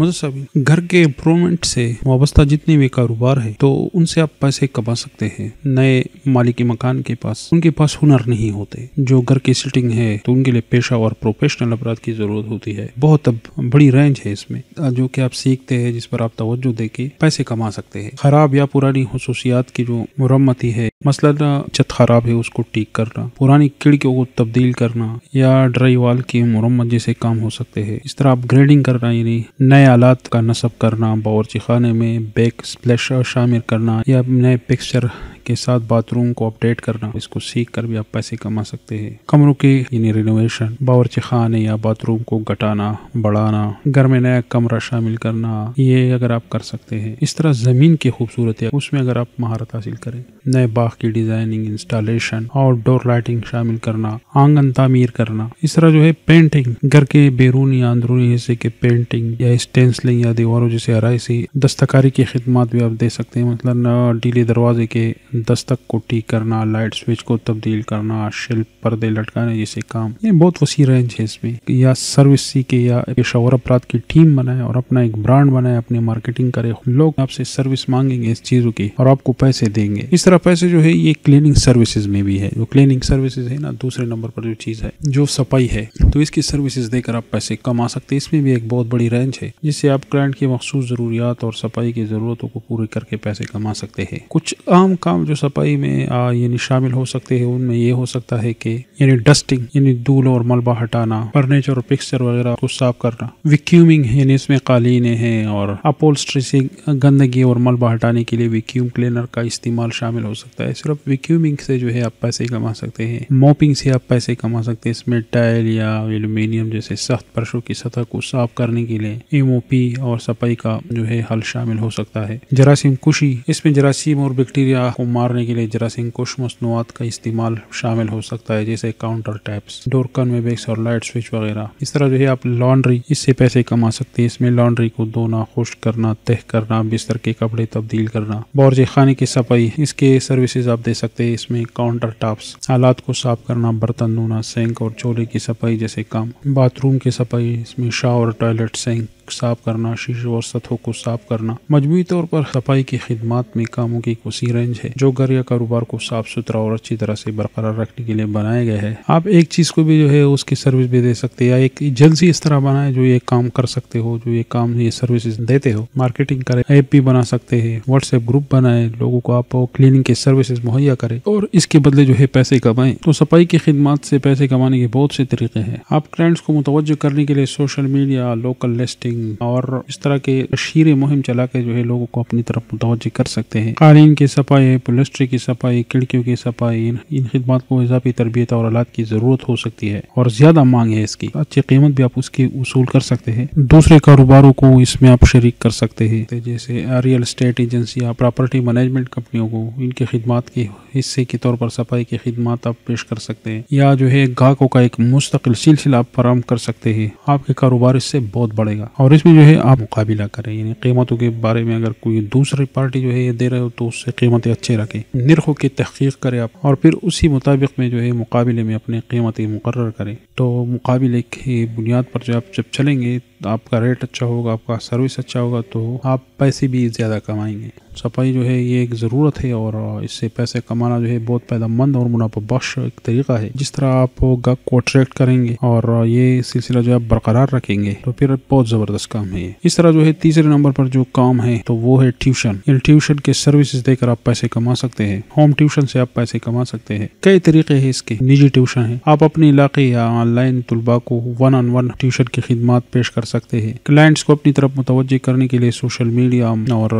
मतलब घर के इम्प्रूवमेंट से वाबस्ता जितने भी कारोबार है तो उनसे आप पैसे कमा सकते हैं नए मालिक मकान के पास उनके पास हुनर नहीं होते जो घर की सिटिंग है तो उनके लिए पेशा और प्रोफेशनल अपराध की जरूरत होती है बहुत अब बड़ी रेंज है इसमें जो कि आप सीखते हैं जिस पर आप तवज्जो दे के पैसे कमा सकते हैं खराब या पुरानी खसूसियात की जो मुरम्मती है मसला छत खराब है उसको ठीक करना पुरानी खिड़कियों को तब्दील करना या ड्राई वाल की मुरम्मत जैसे काम हो सकते हैं इस तरह आप ग्रेडिंग करना यानी नए नए आलात का नस्ब करना बावरची खाने में बैक स्प्लेशर शामिल करना या नए पिक्चर के साथ बाथरूम को अपडेट करना इसको सीख कर भी आप पैसे कमा सकते हैं कमरों के यानी रिनोवेशन बावरची खाने या बाथरूम को घटाना बढ़ाना घर में नया कमरा शामिल करना ये अगर आप कर सकते हैं इस तरह जमीन की खूबसूरत है उसमें अगर आप महारत हासिल करें नए बाग की डिजाइनिंग इंस्टॉलेशन आउटडोर लाइटिंग शामिल करना आंगन तामीर करना इस तरह जो है पेंटिंग घर के बैरूनी या अंदरूनी हिस्से के पेंटिंग या स्टेंसलिंग या दीवारों जैसे हराई से दस्तकारी की खिदमत भी आप दे सकते हैं मतलब डीले दरवाजे के दस्तक को ठीक करना लाइट स्विच को तब्दील करना शिल्प पर्दे लटकाने जैसे काम ये बहुत वसी रेंज है इसमें या सर्विस सीखे या पेशावर अपराध की टीम बनाए और अपना एक ब्रांड बनाए अपनी मार्केटिंग करे लोग आपसे सर्विस मांगेंगे इस चीजों की और आपको पैसे देंगे इस तरह पैसे जो है ये क्लीनिंग सर्विसेज में भी है जो क्लीनिंग सर्विसेज है ना दूसरे नंबर पर जो चीज है जो सफाई है तो इसकी सर्विसेज देकर आप पैसे कमा सकते हैं इसमें भी एक बहुत बड़ी रेंज है जिससे आप क्लाइंट की मखसूस जरूरियात और सफाई की जरूरतों को पूरी करके पैसे कमा सकते हैं कुछ आम काम जो सफाई में यानी शामिल हो सकते हैं उनमें ये हो सकता है कि यानी डस्टिंग यानी धूल और मलबा हटाना फर्नीचर और पिक्चर वगैरह को साफ करना विक्यूमिंग यानी इसमें कालीन है और अपोल से गंदगी और मलबा हटाने के लिए विक्यूम क्लीनर का इस्तेमाल शामिल हो सकता है सिर्फ विक्यूमिंग से जो है आप पैसे कमा सकते हैं मोपिंग से आप पैसे कमा सकते हैं इसमें टाइल या एल्यूमिनियम जैसे सख्त परशों की सतह को साफ करने के लिए एमओपी और सफाई का जो है हल शामिल हो सकता है जरासीम कुशी इसमें जरासीम और बैक्टीरिया को मारने के लिए कुछ मसनूआत का इस्तेमाल शामिल हो सकता है जैसे काउंटर टैप्स डोर कन्वेबेक्स और लाइट स्विच वगैरह इस तरह जो है आप लॉन्ड्री इससे पैसे कमा सकते हैं इसमें लॉन्ड्री को धोना खुश करना तह करना बिस्तर के कपड़े तब्दील करना बोर्ज खाने की सफाई इसके सर्विसेज आप दे सकते हैं इसमें काउंटर टॉप्स हालात को साफ करना बर्तन धोना सेंक और चोले की सफाई जैसे काम बाथरूम की सफाई इसमें शावर टॉयलेट सेंक साफ करना शीशे और सतहों को साफ करना मजमू तौर पर सफाई की खिदमत में कामों की एक वसी रेंज है जो घर या कारोबार को साफ सुथरा और अच्छी तरह से बरकरार रखने के लिए बनाया गया है आप एक चीज को भी जो है उसकी सर्विस भी दे सकते या एक एजेंसी इस तरह बनाए जो ये काम कर सकते हो जो ये काम ये सर्विस देते हो मार्केटिंग करे ऐप भी बना सकते हैं व्हाट्सएप ग्रुप बनाए लोगों को आप क्लीनिंग के सर्विसेज मुहैया करें और इसके बदले जो है पैसे कमाएं तो सफाई की खिदमत से पैसे कमाने के बहुत से तरीके हैं आप क्लाइंट्स को मुतवज करने के लिए social media local listing trading और इस तरह के शीर मुहिम चला के जो है लोगों को अपनी तरफ मुतवजह कर सकते हैं कालीन की सफाई पुलस्ट्री की सफाई खिड़कियों की सफाई इन खदमात को इजाफी तरबियत और आलात की ज़रूरत हो सकती है और ज़्यादा मांग है इसकी अच्छी कीमत भी आप उसकी वसूल कर सकते हैं दूसरे कारोबारों को इसमें आप शरीक कर सकते हैं जैसे real estate agency property management कंपनियों को इनके खिदमत के हिस्से के तौर पर सफाई की खिदमत आप पेश कर सकते हैं या जो है ग्राहकों का एक मुस्तकिल सिलसिला आप फराम कर सकते हैं आपके कारोबार इससे बहुत बढ़ेगा और इसमें जो है आप मुकाबला करें यानी कीमतों के बारे में अगर कोई दूसरी पार्टी जो है ये दे रहे हो तो उससे कीमतें अच्छे रखें निरखों की तहकीक करें आप और फिर उसी मुताबिक में जो है मुकाबले में अपने कीमतें मुकर करें तो मुकाबले की बुनियाद पर जो आप जब चलेंगे आपका रेट अच्छा होगा आपका सर्विस अच्छा होगा तो आप पैसे भी ज़्यादा कमाएंगे सफाई जो है ये एक ज़रूरत है और इससे पैसे कमाना जो है बहुत मंद और मुनाफा बख्श एक तरीका है जिस तरह आप गक को अट्रैक्ट करेंगे और ये सिलसिला जो आप बरकरार रखेंगे तो फिर बहुत ज़बरदस्त काम है इस तरह जो है तीसरे नंबर पर जो काम है तो वो है ट्यूशन इन ट्यूशन के सर्विसेज देकर आप पैसे कमा सकते हैं होम ट्यूशन से आप पैसे कमा सकते हैं कई तरीके हैं इसके निजी ट्यूशन है आप अपने इलाके या ऑनलाइन तलबा को वन ऑन वन ट्यूशन की खिदमत पेश कर सकते हैं क्लाइंट्स को अपनी तरफ मुतवजह करने के लिए सोशल मीडिया और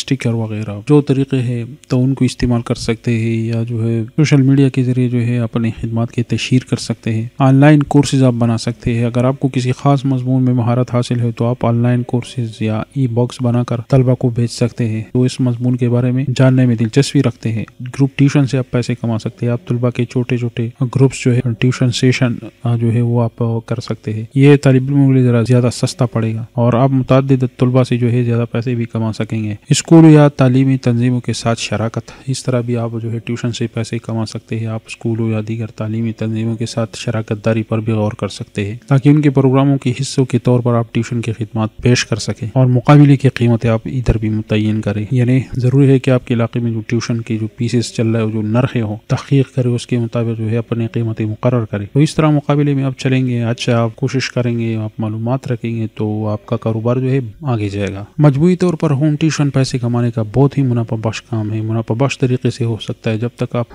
स्टिकर वगैरह जो तरीके हैं तो उनको इस्तेमाल कर सकते हैं या जो है सोशल मीडिया के जरिए जो है अपने खिदमत की तशहर कर सकते हैं ऑनलाइन कोर्सेज आप बना सकते हैं अगर आपको किसी खास मजमून में महारत हासिल है तो आप ऑनलाइन कोर्सेज या ई बॉक्स बनाकर तलबा को भेज सकते हैं तो इस मजमून के बारे में जानने में दिलचस्पी रखते हैं ग्रुप ट्यूशन से आप पैसे कमा सकते हैं आप तलबा के छोटे छोटे ग्रुप्स जो है ट्यूशन सेशन जो है वो आप कर सकते हैं ये तालब इलम के लिए ज़रा ज़्यादा सस्ता पड़ेगा और आप मुतद तलबा से जो है ज़्यादा पैसे भी कमा सकेंगे स्कूल या तलीमी तनजीमों के साथ शराकत इस तरह भी आप जो है ट्यूशन से पैसे कमा सकते हैं आप स्कूलों या दीगर तलीमी तनजीमों के साथ शराकत दारी पर भी गौर कर सकते हैं ताकि उनके प्रोग्रामों के हिस्सों के तौर पर आप ट्यूशन की खिदमत पेश कर सकें और मुकाबले की कीमतें आप इधर भी मुतन करें यानी ज़रूरी है कि आपके इलाके में जो ट्यूशन के जो पीसेस चल रहे हो जो नरखे हों तहकीक करें उसके मुताबिक जो है अपनी कीमतें मुकर करें तो इस तरह मुकाबले में आप चलेंगे अच्छा आप कोशिश करेंगे आप मालूम सकेंगे तो आपका कारोबार जो है आगे जाएगा मजबूरी तौर पर होम ट्यूशन पैसे कमाने का बहुत ही मुनाफा बख्श काम है मुनाफा बख्श तरीके से हो सकता है जब तक आप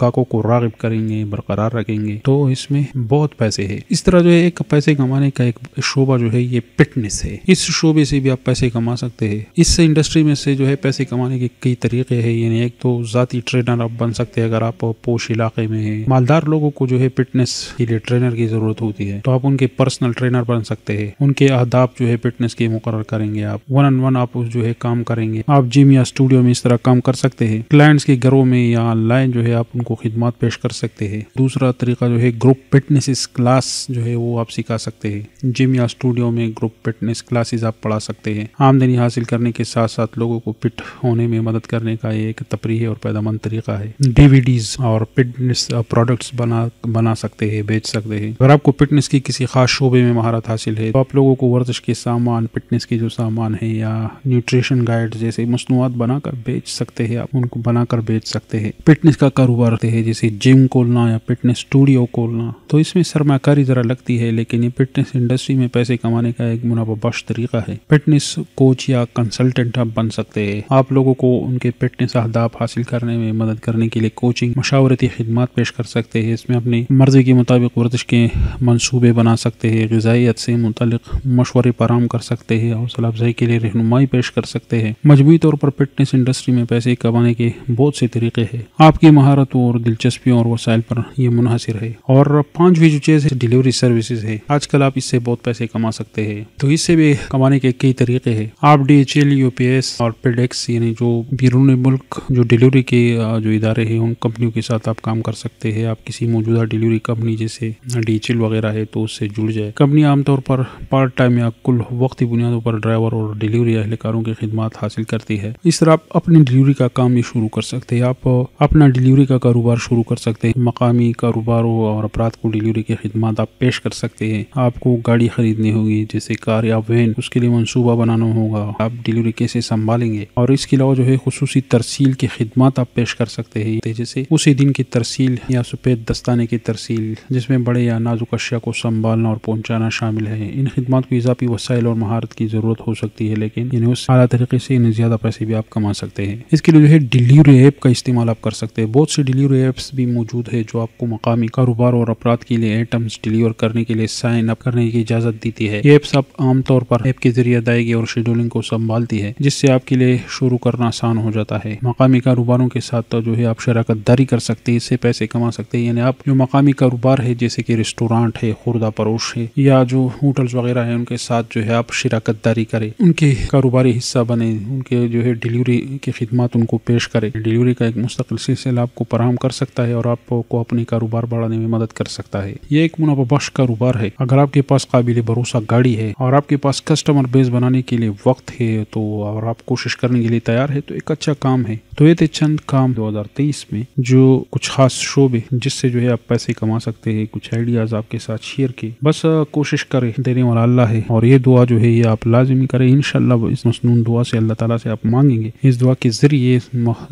गाकों को रागब करेंगे बरकरार रखेंगे तो इसमें बहुत पैसे है इस तरह जो है एक पैसे कमाने का एक शोबा जो है ये फिटनेस है इस शोबे से भी आप पैसे कमा सकते हैं इस इंडस्ट्री में से जो है पैसे कमाने के कई तरीके है यानी एक तो जाती ट्रेनर आप बन सकते हैं अगर आप पोष इलाके में है मालदार लोगों को जो है फिटनेस के लिए ट्रेनर की जरूरत होती है तो आप उनके पर्सनल ट्रेनर बन सकते हैं उनके अहदाब जो है फिटनेस के मुकर करेंगे आप वन ऑन वन आप जो है काम करेंगे आप जिम या स्टूडियो में इस तरह काम कर सकते हैं क्लाइंट्स के घरों में या ऑनलाइन जो है आप उनको खिदमत पेश कर सकते हैं दूसरा तरीका जो है ग्रुप फिटनेस क्लास जो है वो आप सिखा सकते हैं जिम या स्टूडियो में ग्रुप फिटनेस क्लासेस आप पढ़ा सकते हैं आमदनी हासिल करने के साथ साथ लोगों को फिट होने में मदद करने का ये एक तफरी और पैदामंद तरीका है डीवीडीज और फिटनेस प्रोडक्ट्स बना बना सकते हैं बेच सकते हैं अगर आपको फिटनेस की किसी खास शोबे में महारत हासिल है तो आप आप लोगों को वर्जिश के सामान फिटनेस के जो सामान है या न्यूट्रिशन गाइड जैसे मसनूआत बनाकर बेच सकते हैं आप उनको बनाकर बेच सकते हैं फिटनेस का कारोबार है जैसे जिम खोलना या फिटनेस स्टूडियो खोलना तो इसमें सरमाकारी ज़रा लगती है लेकिन ये फिटनेस इंडस्ट्री में पैसे कमाने का एक मुनाफा बश तरीका है फिटनेस कोच या कंसल्टेंट आप बन सकते हैं आप लोगों को उनके फिटनेस अहदाफ हासिल करने में मदद करने के लिए कोचिंग मशावरती खदमात पेश कर सकते हैं इसमें अपनी मर्जी के मुताबिक वर्जिश के मनसूबे बना सकते हैं गजाइत से मुतल मशवरे फराम कर सकते हैं हौसला अफजाई के लिए रहनुमाई पेश कर सकते हैं मजमू तौर पर फिटनेस इंडस्ट्री में पैसे कमाने के बहुत से तरीके हैं आपकी महारतों और दिलचस्पियों और वसाइल पर यह मुनहसर है और पांचवी जो चीज़ है डिलीवरी सर्विसेज है आजकल आप इससे बहुत पैसे कमा सकते हैं तो इससे भी कमाने के कई तरीके हैं आप डी एच एल यूपीएस और पेडेक्स यानी जो बिरून मुल्क जो डिलीवरी के जो इदारे हैं उन कंपनियों के साथ आप काम कर सकते हैं आप किसी मौजूदा डिलीवरी कंपनी जैसे डी वगैरह है तो उससे जुड़ जाए कंपनी आमतौर पर पार्ट टाइम या कुल वक्ती बुनियादों पर ड्राइवर और डिलीवरी अहलकारों की खिदमत हासिल करती है इस तरह आप अपनी डिलीवरी का काम भी शुरू कर सकते हैं आप अपना डिलीवरी का कारोबार शुरू कर सकते हैं मकामी कारोबारों और अपराध को डिलीवरी की खिदमत आप पेश कर सकते हैं आपको गाड़ी खरीदनी होगी जैसे कार या वैन उसके लिए मनसूबा बनाना होगा आप डिलीवरी कैसे संभालेंगे और इसके अलावा जो है खसूस तरसील की खिदमत आप पेश कर सकते हैं जैसे उसी दिन की तरसील या सफ़ेद दस्ताने की तरसील जिसमें बड़े या नाजुक अशिया को संभालना और पहुँचाना शामिल है इन खदमात को इजाफी वसाइल और महारत की ज़रूरत हो सकती है लेकिन इन्हें उस अला तरीके से इन्हें ज़्यादा पैसे भी आप कमा सकते हैं इसके लिए जो है डिलीवरी ऐप का इस्तेमाल आप कर सकते हैं बहुत से डिलीवरी ऐप्स भी मौजूद है जो आपको मकामी कारोबार और अपराध के लिए आइटम्स डिलीवर करने के लिए साइन अप करने की इजाज़त देती है ये ऐप्स आप आमतौर पर ऐप के जरिए अदायगी और शेड्यूलिंग को संभालती है जिससे आपके लिए शुरू करना आसान हो जाता है मकामी कारोबारों के साथ तो जो है आप शराकत दारी कर सकते हैं इससे पैसे कमा सकते हैं यानी आप जो मकामी कारोबार है जैसे कि रेस्टोरेंट है खुर्दा परोश है या जो होटल्स वगैरह वगैरह हैं उनके साथ जो है आप शिरकत दारी करें उनके कारोबारी हिस्सा बने उनके जो है डिलीवरी की खिदमत उनको पेश करें डिलीवरी का एक मुस्तकिल सिलसिला आपको फराहम कर सकता है और आपको अपने कारोबार बढ़ाने में मदद कर सकता है ये एक मुनाफा बख्श कारोबार है अगर आपके पास काबिल भरोसा गाड़ी है और आपके पास कस्टमर बेस बनाने के लिए वक्त है तो और आप कोशिश करने के लिए तैयार है तो एक अच्छा काम है तो ये थे चंद काम 2023 में जो कुछ खास शोबे जिससे जो है आप पैसे कमा सकते हैं कुछ आइडियाज आपके साथ शेयर किए बस कोशिश करें देने वाला अल्लाह है और ये दुआ जो है ये आप लाजमी करें इनशाला इस मसनून दुआ से अल्लाह ताला से आप मांगेंगे इस दुआ के ज़रिए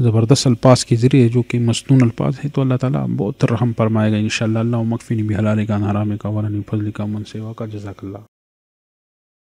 ज़बरदस्त अल्पास के ज़रिए जो कि मसनून अल्पास है तो अल्लाह ताला बहुत रहम फरमाएगा इनशाला शाला मकफ़ी नबी हलाल का नारा में का वाली फजल का मन सेवा का जजाकल्ला